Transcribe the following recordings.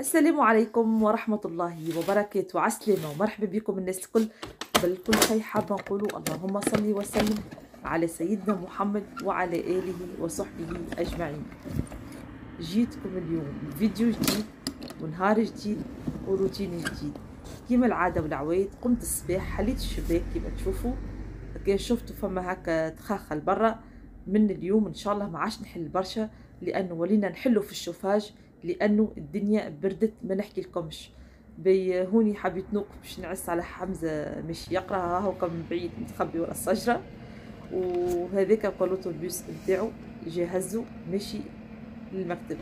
السلام عليكم ورحمة الله وبركاته وعسلامة ومرحبا بكم الناس الكل بل كل شيء حابة نقولوا اللهم صل وسلم على سيدنا محمد وعلى آله وصحبه أجمعين جيتكم اليوم فيديو جديد ونهار جديد وروتين جديد كيما العادة والعوايد قمت الصباح حليت الشباك كيما تشوفوا كي شفتوا فما هكا تخاخل برا من اليوم ان شاء الله ما عادش نحل برشا لانه ولينا نحلو في الشوفاج لانه الدنيا بردت ما نحكي لكمش بي هوني حبيت نوقف باش نعس على حمزه مش يقرا هاو كم بعيد متخبي ورا الشجره وهذاك قالوتو البيس نتاعو جهزو مشي للمكتب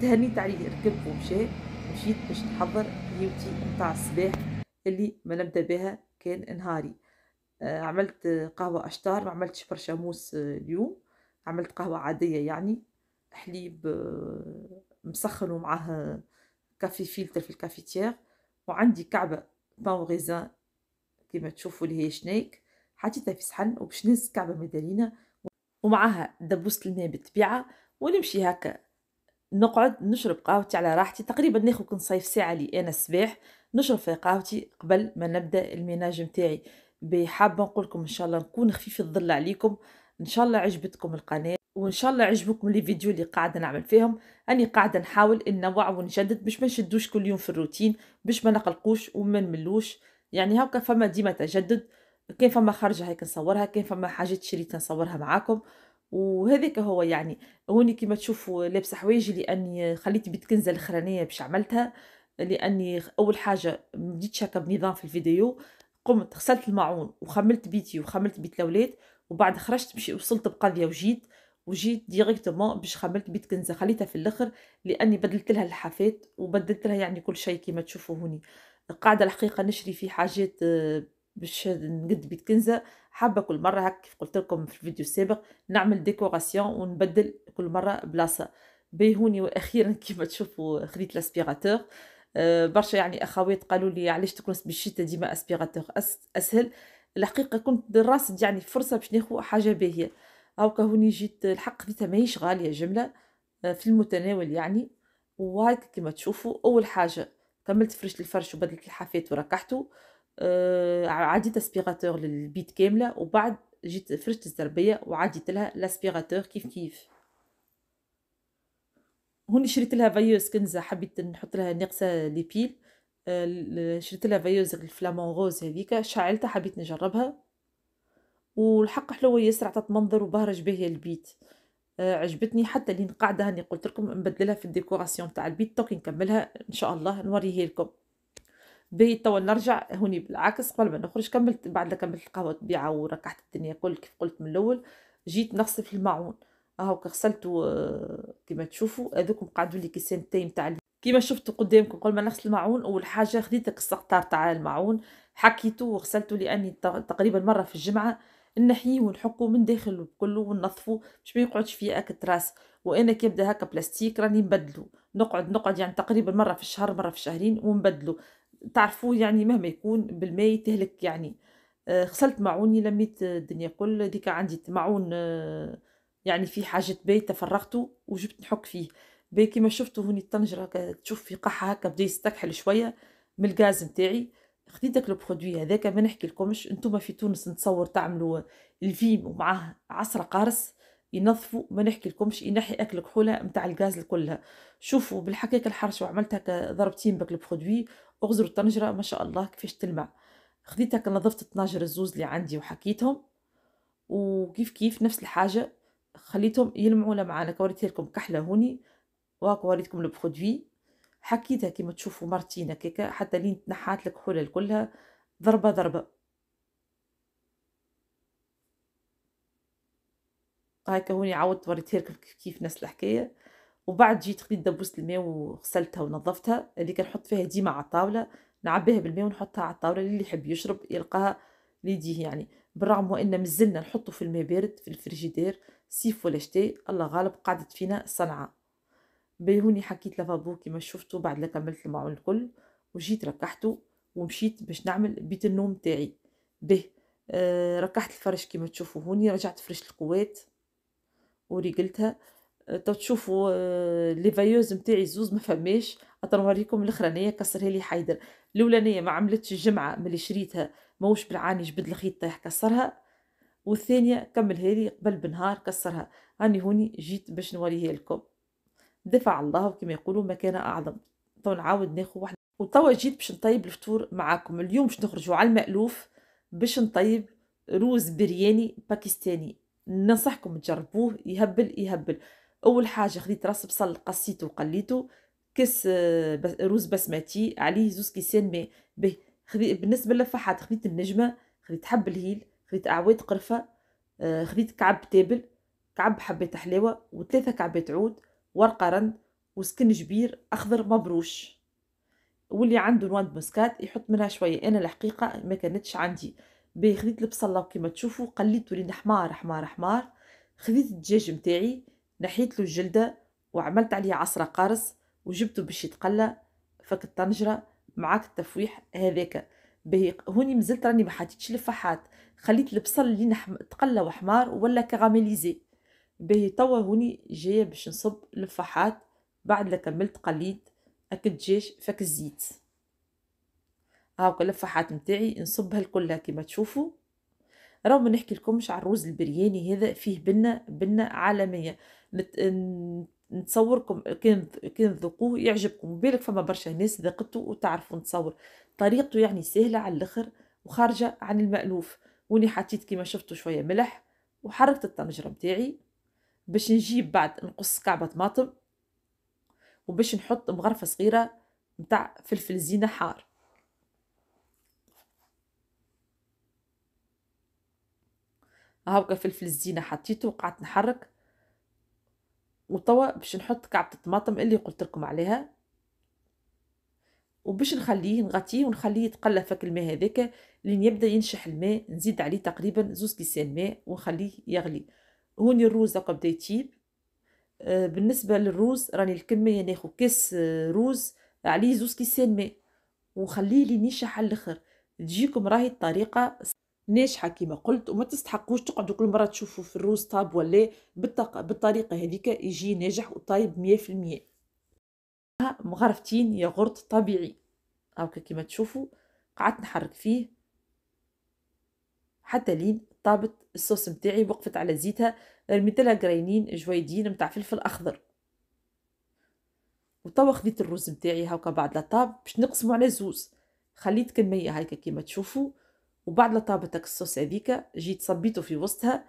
تهنيت عليه ركبت ومشى مشيت باش نحضر نيوتي نتاع الصباح اللي ما نبدا بها كان نهاري آه، عملت قهوة أشطار ما عملتش برشا موس اليوم عملت قهوة عادية يعني حليب آه، مسخن ومعاه كافي فيلتر في الكافيتير وعندي كعبه بان غيزان كما تشوفوا اللي هي شنيك حطيتها في صحن وباش نهز كعبه مدارينا ومعاها دبوسة الماء بالطبيعه ونمشي هكا نقعد نشرب قهوتي على راحتي تقريبا ناخذ صيف ساعه لي انا الصباح نشرب في قهوتي قبل ما نبدا الميناج نتاعي بحابه نقول لكم ان شاء الله نكون خفيف الظل عليكم ان شاء الله عجبتكم القناه وان شاء الله عجبكم الفيديو اللي قاعده نعمل فيهم اني قاعده نحاول نوع ونجدد باش ما نشدوش كل يوم في الروتين باش ما نقلقوش وما نملوش يعني هكا فما ديما تجدد كان فما خرجه هيك نصورها كان فما حاجات شريت نصورها معاكم وهذاك هو يعني هوني كما تشوفوا لابسه حوايجي لاني خليت بيت كنزه الاخرانيه باش عملتها لاني اول حاجه بديت هكا بنظام في الفيديو قمت غسلت المعون وخملت بيتي وخملت بيت الاولاد وبعد خرجت مشي وصلت بقضيه وجيت وجيت ديريكتومون باش خملت بيت كنزه خليتها في الاخر لاني بدلت لها الحافات وبدلت لها يعني كل شيء كما تشوفوا هوني قاعده الحقيقه نشري في حاجات آه، باش نقد بيت كنزه حابه كل مره هكا كيف قلت لكم في الفيديو السابق نعمل ديكوراسيون ونبدل كل مره بلاصه بيهوني واخيرا كيما تشوفوا خديت لاسبيراتور آه، برشا يعني اخوات قالوا لي علاش تكون بالشتا ديما اسبيراتور أس اسهل الحقيقه كنت دراسة يعني فرصه باش ناخذ حاجه باهيه هاكا هوني جيت الحق ذيتا ماهيش غاليه جمله آه، في المتناول يعني وهاك كما تشوفوا اول حاجه كملت فرشت الفرش وبدلت الحافات وركحته آه عديت اسبيغاتور للبيت كامله وبعد جيت فرشت الزربيه وعديت لها لاسبيغاتور كيف كيف هوني شريت لها فيوس كنزه حبيت نحط لها ناقصه لي شريت لها فيوز الفلامون غوز هذيك شعلتها حبيت نجربها والحق حلوه ياسر عطات منظر وبهرج باهيه البيت آه، عجبتني حتى اللي قاعده هاني قلت لكم نبدلها في الديكوراسيون تاع البيت توك نكملها ان شاء الله نوريه لكم باهي توا نرجع هوني بالعكس قبل ما نخرج كملت بعد كملت القهوه طبيعه وركحت الدنيا كل كيف قلت من الاول جيت نغسل في الماعون هاو غسلت آه، كيما تشوفوا هذوك قعدوا لي كيسين تاع نتاع كيما شفتوا قدامكم قبل ما نغسل المعون اول حاجه خديت السقطار تاع المعون حكيته وغسلته لاني تقريبا مره في الجمعه نحيه ونحكه من داخل كله وننظفه باش ما يقعدش فيه هكا تراس وانا كي يبدا هكا بلاستيك راني نبدله نقعد نقعد يعني تقريبا مره في الشهر مره في الشهرين ونبدله تعرفوا يعني مهما يكون بالماء تهلك يعني آه، غسلت معوني لميت الدنيا كل ديك عندي معون آه، يعني في حاجة بيت تفرغته وجبت نحك فيه كيما شفتوا هوني الطنجره تشوف في قحه هكا بدا يستكحل شويه من الغاز نتاعي خديت داك البرودوي هذاكا هذاك ما نحكي لكمش نتوما في تونس نتصور تعملوا الفيم ومعاه عصره قارص ينظفوا ما نحكي لكمش ينحي اكل كحوله نتاع الغاز كلها شوفوا بالحكاك الحرش وعملتها هاكا ضربتين بك البرودوي اغزروا الطنجره ما شاء الله كيفاش تلمع خديت هاكا نظفت الطناجر الزوز اللي عندي وحكيتهم وكيف كيف نفس الحاجه خليتهم يلمعوا لمعانا كوريت لكم كحله هوني وهاك وريتكم البرودوي حكيتها كيما تشوفوا مرتين كيكا حتى لين تنحات لك حلل كلها ضربه ضربه هاكا هوني عاودت وريتها لكم كيف, كيف نفس الحكايه وبعد جيت خديت دبوس الماء وغسلتها ونظفتها اللي كنحط فيها ديما على الطاوله نعبيها بالماء ونحطها على الطاوله اللي يحب يشرب يلقاها ليديه يعني بالرغم وان مازلنا نحطه في الماء بارد في الفريجيدير سيف ولا شتاء الله غالب قعدت فينا صنعه بيهوني حكيت لافابو كيما شفتو بعد لا كملت المعون الكل وجيت ركحته ومشيت باش نعمل بيت النوم تاعي به آه ركحت الفرش كيما تشوفوا هوني رجعت فرشت القوات ورجلتها آه، تو تشوفوا آه لي فايوز نتاعي زوز ما فماش اطر نوريكم الاخرانيه كسرها لي حيدر الاولانيه ما عملتش الجمعه ملي شريتها ماهوش بالعاني جبد الخيط طيح كسرها والثانيه كمل هذه قبل بنهار كسرها هاني هوني جيت باش نوريها لكم دفع الله كما يقولوا مكان أعظم تو نعاود ناخذ واحد وتوا جيت باش نطيب الفطور معاكم اليوم باش نخرجوا على المألوف باش نطيب روز برياني باكستاني ننصحكم تجربوه يهبل يهبل أول حاجة خديت راس بصل قصيته وقليته كاس آه، روز بسمتي عليه زوز كيسان ماء به بالنسبة للفحات خديت النجمة خديت حب الهيل خديت أعواد قرفة آه، خديت كعب تابل كعب حبة حلاوة وثلاثة كعبات عود ورقرند وسكنجبير اخضر مبروش واللي عنده نواند مسكات يحط منها شويه انا الحقيقه ما كانتش عندي بي البصله كيما تشوفوا قليت ولي حمار حمار حمار خذيت الدجاج متاعي نحيت له الجلده وعملت عليه عصره قارص وجبته باش يتقلى فك الطنجره معاك التفويح هذاك به هوني مازلت راني ما حطيتش الفحات خليت البصل اللي نحم... تقلى وحمار ولا كراميليزي باهي توا هوني جايه باش نصب الفحات بعد لا كملت قليت الدجاج فك الزيت هاوكا الفحات نتاعي نصبها الكلها كما تشوفوا راهو ما نحكي لكمش على الروز البرياني هذا فيه بنه بنه عالميه نت... نتصوركم كان كان ذوقوه يعجبكم بالك فما برشا ناس ذاقتو وتعرفوا نتصور طريقته يعني سهله على الاخر وخارجه عن المألوف وني حطيت كما شفتوا شويه ملح وحركت الطنجره متاعي باش نجيب بعد نقص كعبة طماطم وباش نحط مغرفة صغيرة متاع فلفل زينة حار هاوكا فلفل الزينة حطيته وقعدت نحرك وتوا باش نحط كعبة الطماطم اللي قلت لكم عليها وباش نخليه نغطيه ونخليه يتقلى فك الماء هذاك لين يبدا ينشح الماء نزيد عليه تقريبا زوز كيسان ماء ونخليه يغلي هوني الروز هكا بدا يطيب بالنسبه للروز راني الكميه ناخذ يعني كاس آه، روز عليه زوز كيسان ماء ونخليه لي نشح على الاخر تجيكم راهي الطريقه ناجحه كيما قلت وما تستحقوش تقعدوا كل مره تشوفوا في الروز طاب ولا بالطق... بالطريقه هذيك يجي ناجح وطايب 100% مغرفتين ياغورت طبيعي هاكا كيما تشوفوا قعدت نحرك فيه حتى لين طابت الصوص نتاعي وقفت على زيتها رميت لها جرينين جويدين متاع فلفل اخضر وتوا خديت الرز نتاعي هاكا بعد لطاب باش نقسمه على زوز خليت كميه هاكا كيما تشوفوا وبعد لطابة هاك الصوص هذيك جيت صبيته في وسطها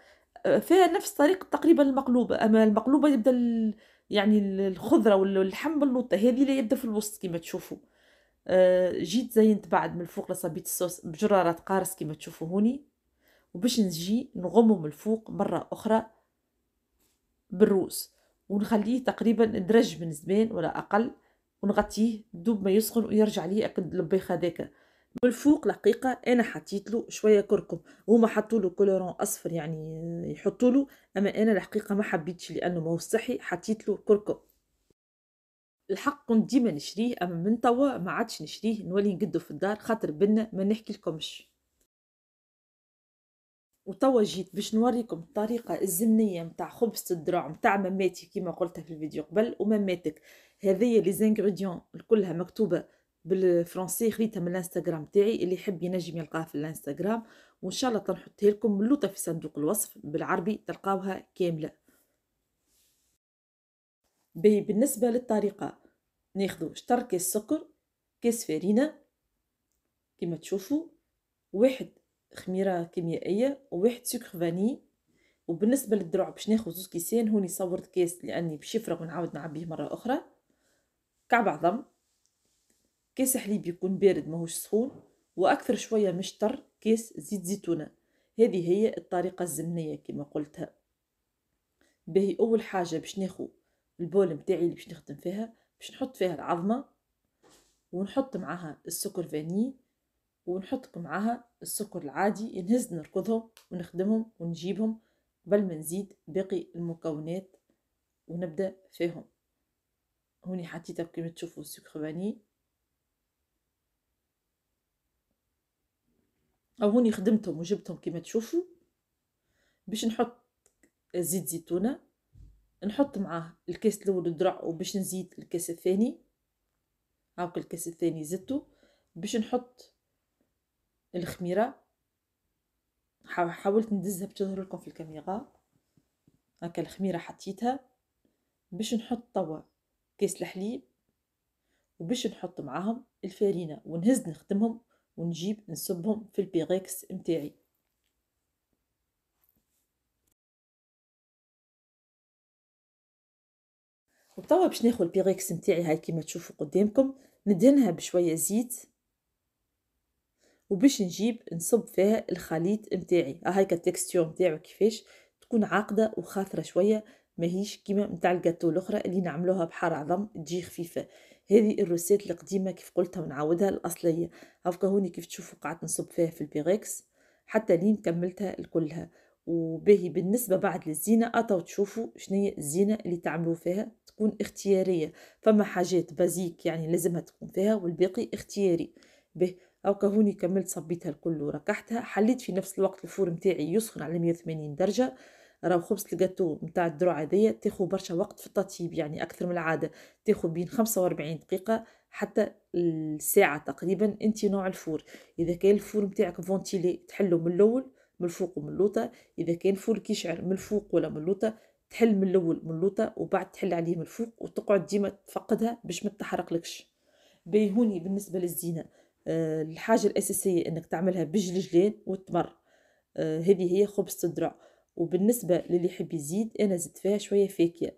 آه، فيها نفس طريقة تقريبا المقلوبة أما المقلوبة يبدا يعني الخضرة واللحم باللوطة هذه اللي يبدا في الوسط كيما تشوفوا آه، جيت زينت بعد من الفوق لصبيت الصوص بجرارة قارص كيما تشوفوا هوني وباش نجي نغمم من الفوق مرة أخرى بالروس ونخليه تقريبا درج من زمان ولا أقل ونغطيه دوب ما يسخن ويرجع لي أكد البيخ هذاك من الفوق الحقيقة أنا حطيت له شوية كركم هما حطوا له كولورون أصفر يعني يحطوا له أما أنا الحقيقة ما حبيتش لأنه ما هو صحي حطيت له كركم الحق كنت ديما نشريه أما من توا ما عادش نشريه نولي نقده في الدار خاطر بنا ما نحكي لكمش وتوا جيت باش نوريكم الطريقة الزمنية متاع خبز الدراع متاع مماتي كيما قلتها في الفيديو قبل ومماتك هذيا لي زانغريديون كلها مكتوبة بالفرنسي خديتها من الانستغرام تاعي اللي يحب ينجم يلقاها في الانستغرام وان شاء الله تنحطها لكم اللوطه في صندوق الوصف بالعربي تلقاوها كاملة بي بالنسبة للطريقة ناخذ شطر كاس سكر كاس فارينة كما تشوفوا واحد خميره كيميائيه وواحد سكر فاني وبالنسبه للدروع باش ناخذ زوز كيسان هوني صورت كاس لاني باش يفرغ ونعاود نعبيه مره اخرى كعب عظم كاس حليب يكون بارد ماهوش سخون واكثر شويه مشطر كاس زيت زيتونه هذه هي الطريقه الزمنيه كما قلتها باهي اول حاجه باش ناخذ البول متاعي اللي باش نخدم فيها باش نحط فيها العظمه ونحط معها السكر فاني ونحط معاها السكر العادي نهز نركضهم ونخدمهم ونجيبهم قبل ما نزيد باقي المكونات ونبدا فيهم هوني حطيتها كما تشوفوا السكر فاني او هوني خدمتهم وجبتهم كما تشوفوا باش نحط زيت زيتونه نحط معاه الكاس الاول الدرع وباش نزيد الكاس الثاني هاك الكاس الثاني زدته باش نحط الخميره حاولت ندزها باش لكم في الكاميرا هكا الخميره حطيتها باش نحط توا كاس الحليب وباش نحط معاهم الفارينه ونهز نخدمهم ونجيب نصبهم في البيغيكس متاعي وتوا باش ناخذ البيغيكس متاعي هاي كيما تشوفوا قدامكم ندهنها بشويه زيت وباش نجيب نصب فيها الخليط نتاعي هايك التكستور نتاعو كيفاش تكون عاقدة وخاثرة شوية ماهيش كيما نتاع الجاتو الاخرى اللي نعملوها بحار عظم تجي خفيفه هذه الروسيت القديمه كيف قلتها ونعاودها الاصليه هاكا هوني كيف تشوفوا قعدت نصب فيها في البيغيكس حتى لين كملتها كلها وباهي بالنسبه بعد للزينه اتو تشوفوا شنو الزينه اللي تعملوا فيها تكون اختياريه فما حاجات بازيك يعني لازمها تكون فيها والباقي اختياري به أو كهوني كملت صبيتها الكل وركحتها حليت في نفس الوقت الفور متاعي يسخن على 180 درجة راهو خبز الجاتو متاع الدروع هذيا تاخو برشا وقت في التطيب يعني أكثر من العادة تاخو بين 45 دقيقة حتى الساعة تقريبا انت نوع الفور إذا كان الفور متاعك فونتيلي تحلو من الأول من الفوق ومن اللوطة إذا كان فور كيشعر من الفوق ولا من اللوطة تحل من الأول من اللوطة وبعد تحل عليه من الفوق وتقعد ديما تفقدها باش ما تحرقلكش بيهوني بالنسبة للزينة آه، الحاجة الأساسية إنك تعملها بجلجلين والتمر آه، هذه هي خبزة الدرع وبالنسبة للي يحب يزيد أنا زدت فيها شوية فاكهة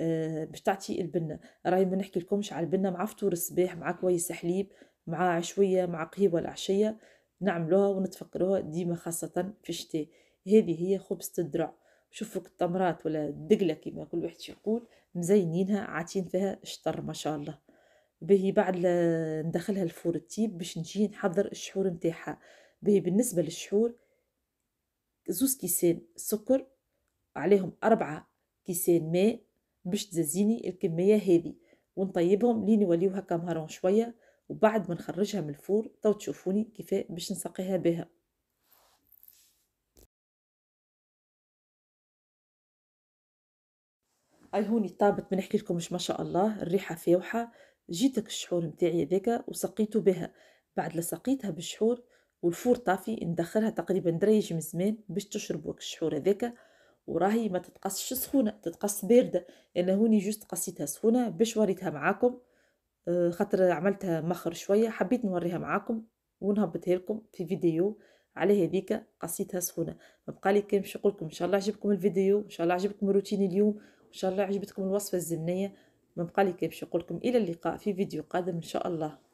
آه، باش تعطي البنة راهي ما نحكي لكمش على البنة مع فطور الصباح مع كويس حليب مع عشوية مع قهوة العشية نعملوها ونتفكروها ديما خاصة في الشتاء هذه هي خبزة الدرع شوفوك التمرات ولا الدقلة كما كل واحد يقول مزينينها عاطين فيها شطر ما شاء الله باهي بعد ندخلها الفور التيب باش نجي نحضر الشحور نتاعها باهي بالنسبه للشحور زوز كيسان سكر عليهم أربعة كيسان ماء باش تزيني الكمية هذه ونطيبهم لين يوليو هكا مهرون شوية وبعد ما نخرجها من الفور تو تشوفوني كيفاه باش نسقيها بها اي هوني طابت بنحكي لكم مش ما شاء الله الريحة فاوحة جيتك الشحور نتاعي هذاك وسقيته بها بعد لسقيتها بالشحور والفور طافي ندخلها تقريبا دريج من زمان باش تشرب وك الشحور هذاك وراهي ما تتقصش سخونه تتقص بارده انا هوني جوست قصيتها سخونه باش وريتها معاكم آه، خاطر عملتها مخر شويه حبيت نوريها معاكم ونهبطها لكم في فيديو على هذيك قصيتها سخونه مبقى لي كان باش نقول لكم ان شاء الله عجبكم الفيديو ان شاء الله عجبكم الروتين اليوم ان شاء الله عجبتكم الوصفه الزمنيه ما بقى لي كيف يقول لكم الى اللقاء في فيديو قادم ان شاء الله